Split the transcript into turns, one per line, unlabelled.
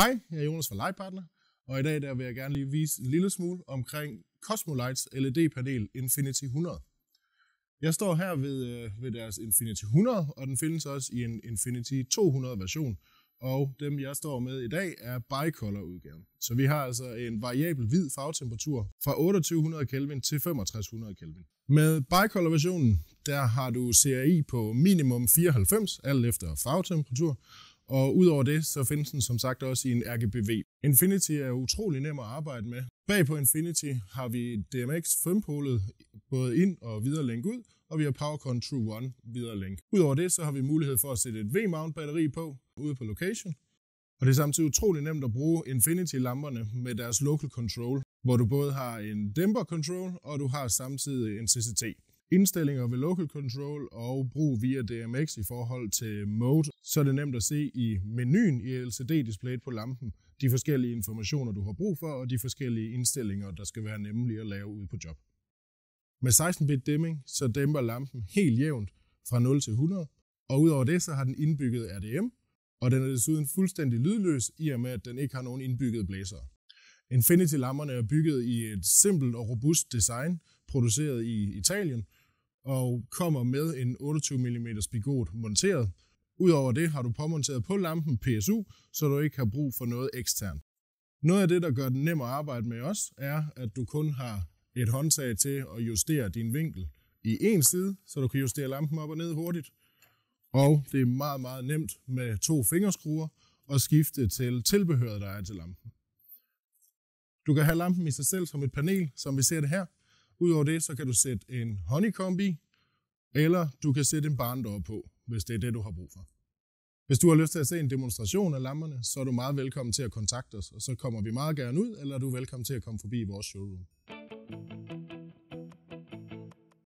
Hej, jeg er Jonas fra Lightpartner, og i dag der vil jeg gerne lige vise en lille smule omkring Cosmolights LED-panel Infinity 100. Jeg står her ved, øh, ved deres Infinity 100, og den findes også i en Infinity 200-version, og dem jeg står med i dag er bicolor-udgaven. Så vi har altså en variabel hvid farvetemperatur fra 2800 Kelvin til 6500 Kelvin. Med bicolor-versionen, der har du CRI på minimum 94, alt efter farvetemperatur, og udover det, så findes den som sagt også i en RGBV. Infinity er utrolig nem at arbejde med. Bag på Infinity har vi DMX 5 både ind og videre længe ud, og vi har PowerCon True One videre længe. Udover det, så har vi mulighed for at sætte et V-mount batteri på ude på location. Og det er samtidig utrolig nemt at bruge Infinity-lamperne med deres local control, hvor du både har en dæmper control, og du har samtidig en CCT indstillinger ved local control og brug via DMX i forhold til mode, så er det nemt at se i menuen i LCD-displayet på lampen de forskellige informationer, du har brug for, og de forskellige indstillinger, der skal være nemlig at lave ude på job. Med 16-bit dimming, så dæmper lampen helt jævnt fra 0 til 100, og udover det, så har den indbygget RDM, og den er desuden fuldstændig lydløs, i og med at den ikke har nogen indbygget blæser. Infinity-lamperne er bygget i et simpelt og robust design, produceret i Italien, og kommer med en 28 mm spigot monteret. Udover det har du påmonteret på lampen PSU, så du ikke har brug for noget eksternt. Noget af det, der gør den nem at arbejde med os, er, at du kun har et håndtag til at justere din vinkel i en side, så du kan justere lampen op og ned hurtigt. Og det er meget, meget nemt med to fingerskruer at skifte til tilbehøret, der er til lampen. Du kan have lampen i sig selv som et panel, som vi ser det her, Udover det, så kan du sætte en honeycombi, eller du kan sætte en barndør på, hvis det er det, du har brug for. Hvis du har lyst til at se en demonstration af lamperne, så er du meget velkommen til at kontakte os, og så kommer vi meget gerne ud, eller er du velkommen til at komme forbi vores showroom.